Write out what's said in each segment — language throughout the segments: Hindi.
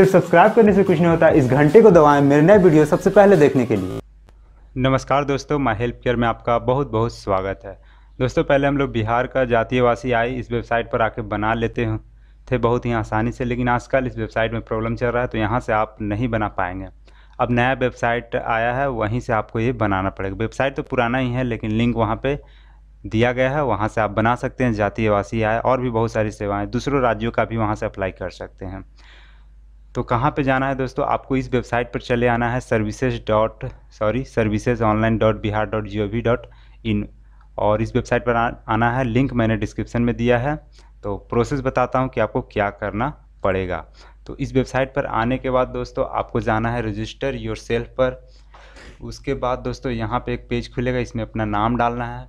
सिर्फ सब्सक्राइब करने से कुछ नहीं होता इस घंटे को दबाएं मेरे नए वीडियो सबसे पहले देखने के लिए नमस्कार दोस्तों माई हेल्प केयर में आपका बहुत बहुत स्वागत है दोस्तों पहले हम लोग बिहार का जातीयवासी आई इस वेबसाइट पर आके बना लेते हैं थे बहुत ही आसानी से लेकिन आजकल इस वेबसाइट में प्रॉब्लम चल रहा है तो यहाँ से आप नहीं बना पाएंगे अब नया वेबसाइट आया है वहीं से आपको ये बनाना पड़ेगा वेबसाइट तो पुराना ही है लेकिन लिंक वहाँ पे दिया गया है वहाँ से आप बना सकते हैं जातीयवासी आए और भी बहुत सारी सेवाएं दूसरों राज्यों का भी वहाँ से अप्लाई कर सकते हैं तो कहाँ पे जाना है दोस्तों आपको इस वेबसाइट पर चले आना है services dot sorry services online dot Bihar dot G O V dot in और इस वेबसाइट पर आना है लिंक मैंने डिस्क्रिप्शन में दिया है तो प्रोसेस बताता हूँ कि आपको क्या करना पड़ेगा तो इस वेबसाइट पर आने के बाद दोस्तों आपको जाना है रजिस्टर योर सेल्फ पर उसके बाद दोस्तों यहाँ पे एक पेज खुलेगा इसमें अपना नाम डालना है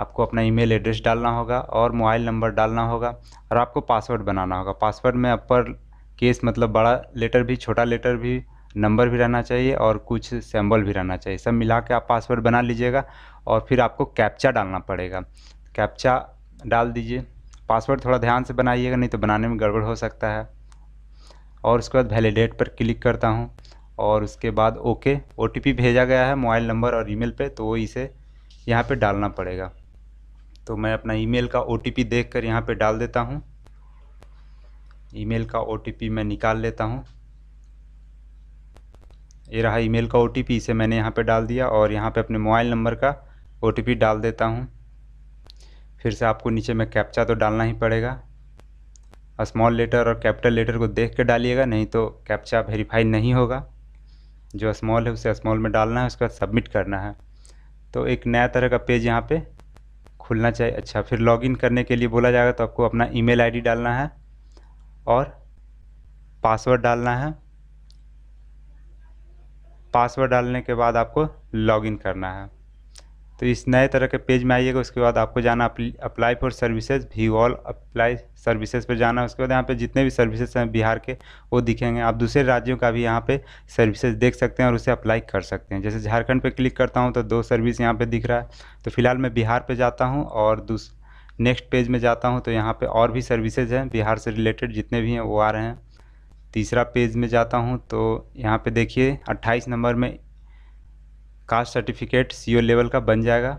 आपको अपना ईमेल एड्रेस डालना होगा और मोबाइल नंबर डालना होगा और आपको पासवर्ड बनाना होगा पासवर्ड में अपर केस मतलब बड़ा लेटर भी छोटा लेटर भी नंबर भी रहना चाहिए और कुछ सैम्बल भी रहना चाहिए सब मिला के आप पासवर्ड बना लीजिएगा और फिर आपको कैप्चा डालना पड़ेगा कैप्चा डाल दीजिए पासवर्ड थोड़ा ध्यान से बनाइएगा नहीं तो बनाने में गड़बड़ हो सकता है और उसके बाद वैलिडेट पर क्लिक करता हूँ और उसके बाद ओके ओ भेजा गया है मोबाइल नंबर और ईमेल पे तो वो इसे यहाँ पे डालना पड़ेगा तो मैं अपना ईमेल का ओ देख कर यहाँ पर डाल देता हूँ ईमेल का ओ मैं निकाल लेता हूँ ये रहा ईमेल का ओ इसे मैंने यहाँ पे डाल दिया और यहाँ पे अपने मोबाइल नंबर का ओ डाल देता हूँ फिर से आपको नीचे में कैप्चा तो डालना ही पड़ेगा स्मॉल लेटर और कैपिटल लेटर को देख के डालिएगा नहीं तो कैप्चा वेरीफाई नहीं होगा जो स्मॉल है उसे स्मॉल में डालना है उसके बाद सबमिट करना है तो एक नया तरह का पेज यहाँ पे खुलना चाहिए अच्छा फिर लॉगिन करने के लिए बोला जाएगा तो आपको अपना ईमेल आईडी डालना है और पासवर्ड डालना है पासवर्ड डालने के बाद आपको लॉगिन करना है तो इस नए तरह के पेज में आइएगा उसके बाद आपको जाना अप्लाई फॉर सर्विसेज भी ऑल अप्लाई सर्विसेज पर जाना उसके बाद यहाँ पे जितने भी सर्विसेज हैं बिहार के वो दिखेंगे आप दूसरे राज्यों का भी यहाँ पे सर्विसेज देख सकते हैं और उसे अप्लाई कर सकते हैं जैसे झारखंड पे क्लिक करता हूँ तो दो सर्विस यहाँ पर दिख रहा है तो फिलहाल मैं बिहार पर जाता हूँ और दूसरे नेक्स्ट पेज में जाता हूँ तो यहाँ पे और भी सर्विसेज हैं बिहार से रिलेटेड जितने भी हैं वो आ रहे हैं तीसरा पेज में जाता हूँ तो यहाँ पे देखिए 28 नंबर में कास्ट सर्टिफिकेट सी लेवल का बन जाएगा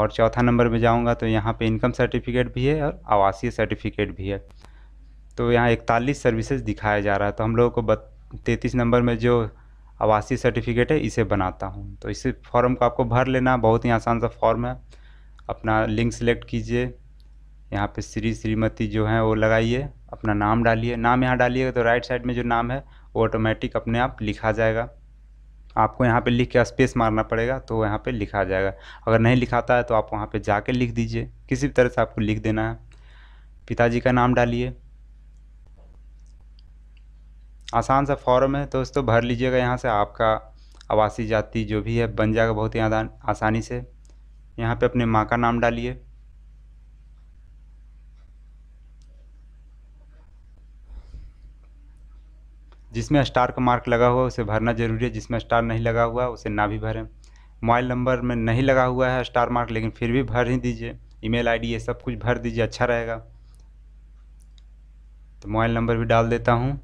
और चौथा नंबर में जाऊँगा तो यहाँ पे इनकम सर्टिफिकेट भी है और आवासीय सर्टिफिकेट भी है तो यहाँ इकतालीस सर्विसेज दिखाया जा रहा है तो हम लोगों को बत तैंतीस नंबर में जो आवासीय सर्टिफिकेट है इसे बनाता हूँ तो इस फॉर्म को आपको भर लेना बहुत ही आसान सा फॉर्म है अपना लिंक सेलेक्ट कीजिए यहाँ पे श्री श्रीमती जो हैं वो लगाइए अपना नाम डालिए नाम यहाँ डालिएगा तो राइट साइड में जो नाम है वो ऑटोमेटिक अपने आप लिखा जाएगा आपको यहाँ पे लिख के स्पेस मारना पड़ेगा तो यहाँ पे लिखा जाएगा अगर नहीं लिखाता है तो आप वहाँ पे जाके लिख दीजिए किसी भी तरह से आपको लिख देना है पिताजी का नाम डालिए आसान सा फॉर्म है दोस्तों भर लीजिएगा यहाँ से आपका आवासीय जाति जो भी है बन जाएगा बहुत ही आसानी से यहाँ पे अपने माँ का नाम डालिए जिसमें स्टार का मार्क लगा हुआ है उसे भरना ज़रूरी है जिसमें स्टार नहीं लगा हुआ है उसे ना भी भरें मोबाइल नंबर में नहीं लगा हुआ है स्टार मार्क लेकिन फिर भी भर ही दीजिए ईमेल आईडी ये सब कुछ भर दीजिए अच्छा रहेगा तो मोबाइल नंबर भी डाल देता हूँ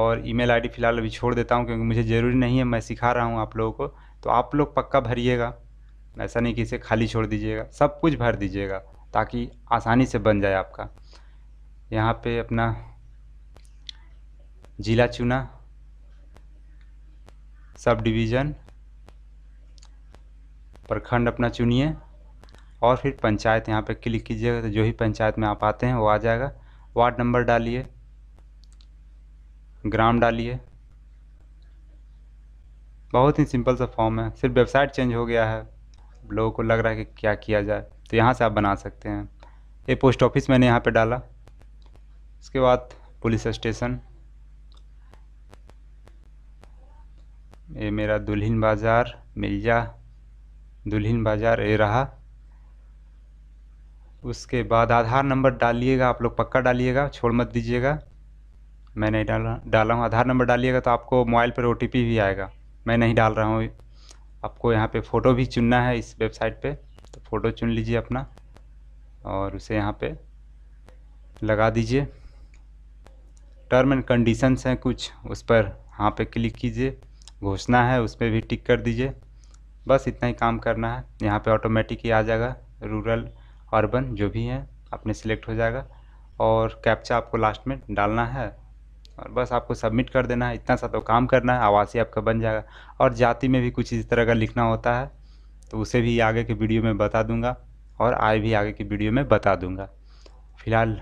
और ईमेल आईडी फ़िलहाल अभी छोड़ देता हूँ क्योंकि मुझे ज़रूरी नहीं है मैं सिखा रहा हूँ आप लोगों को तो आप लोग पक्का भरिएगा ऐसा नहीं कि इसे खाली छोड़ दीजिएगा सब कुछ भर दीजिएगा ताकि आसानी से बन जाए आपका यहाँ पे अपना जिला चुना सब डिवीज़न प्रखंड अपना चुनिए और फिर पंचायत यहाँ पे क्लिक कीजिएगा तो जो ही पंचायत में आप आते हैं वो आ जाएगा वार्ड नंबर डालिए ग्राम डालिए बहुत ही सिंपल सा फॉर्म है सिर्फ वेबसाइट चेंज हो गया है लोगों को लग रहा है कि क्या किया जाए तो यहाँ से आप बना सकते हैं ये पोस्ट ऑफिस मैंने यहाँ पे डाला उसके बाद पुलिस स्टेशन ये मेरा दुल्हन बाज़ार मिल जा दुल्हन बाज़ार ये रहा उसके बाद आधार नंबर डालिएगा आप लोग पक्का डालिएगा छोड़ मत दीजिएगा मैं नहीं डाला डाला हूँ आधार नंबर डालिएगा तो आपको मोबाइल पर ओ भी आएगा मैं नहीं डाल रहा हूँ आपको यहाँ पे फ़ोटो भी चुनना है इस वेबसाइट पे तो फ़ोटो चुन लीजिए अपना और उसे यहाँ पे लगा दीजिए टर्म एंड कंडीशंस हैं कुछ उस पर हाँ पे क्लिक कीजिए घोषणा है उस पर भी टिक कर दीजिए बस इतना ही काम करना है यहाँ पे ऑटोमेटिक ही आ जाएगा रूरल अर्बन जो भी है अपने सिलेक्ट हो जाएगा और कैप्चा आपको लास्ट में डालना है और बस आपको सबमिट कर देना है इतना सा तो काम करना है आवासीय आपका बन जाएगा और जाति में भी कुछ इस तरह का लिखना होता है तो उसे भी आगे की वीडियो में बता दूंगा और आए भी आगे की वीडियो में बता दूंगा फ़िलहाल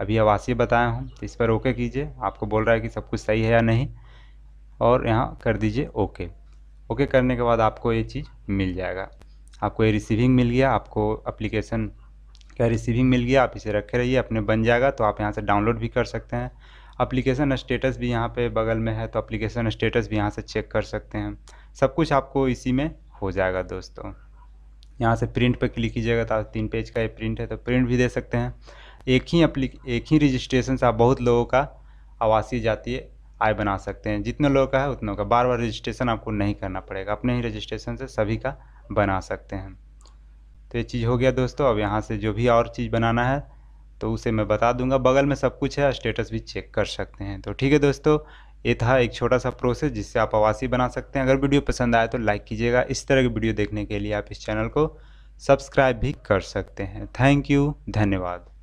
अभी आवासीय बताया हूँ तो इस पर ओके कीजिए आपको बोल रहा है कि सब कुछ सही है या नहीं और यहाँ कर दीजिए ओके ओके करने के बाद आपको ये चीज़ मिल जाएगा आपको ये रिसीविंग मिल गया आपको अप्लीकेशन का रिसीविंग मिल गया आप इसे रखे रहिए अपने बन जाएगा तो आप यहाँ से डाउनलोड भी कर सकते हैं अप्लीकेशन स्टेटस भी यहाँ पे बगल में है तो अप्लीकेशन स्टेटस भी यहाँ से चेक कर सकते हैं सब कुछ आपको इसी में हो जाएगा दोस्तों यहाँ से प्रिंट पर क्लिक कीजिएगा तो तीन पेज का ये प्रिंट है तो प्रिंट भी दे सकते हैं एक ही अप्ली एक ही रजिस्ट्रेशन से आप बहुत लोगों का आवासीय जातीय आय बना सकते हैं जितने लोगों का है उतनों का बार बार रजिस्ट्रेशन आपको नहीं करना पड़ेगा अपने ही रजिस्ट्रेशन से सभी का बना सकते हैं तो ये चीज़ हो गया दोस्तों अब यहाँ से जो भी और चीज़ बनाना है तो उसे मैं बता दूंगा बगल में सब कुछ है स्टेटस भी चेक कर सकते हैं तो ठीक है दोस्तों ये था एक छोटा सा प्रोसेस जिससे आप आवासी बना सकते हैं अगर वीडियो पसंद आए तो लाइक कीजिएगा इस तरह की वीडियो देखने के लिए आप इस चैनल को सब्सक्राइब भी कर सकते हैं थैंक यू धन्यवाद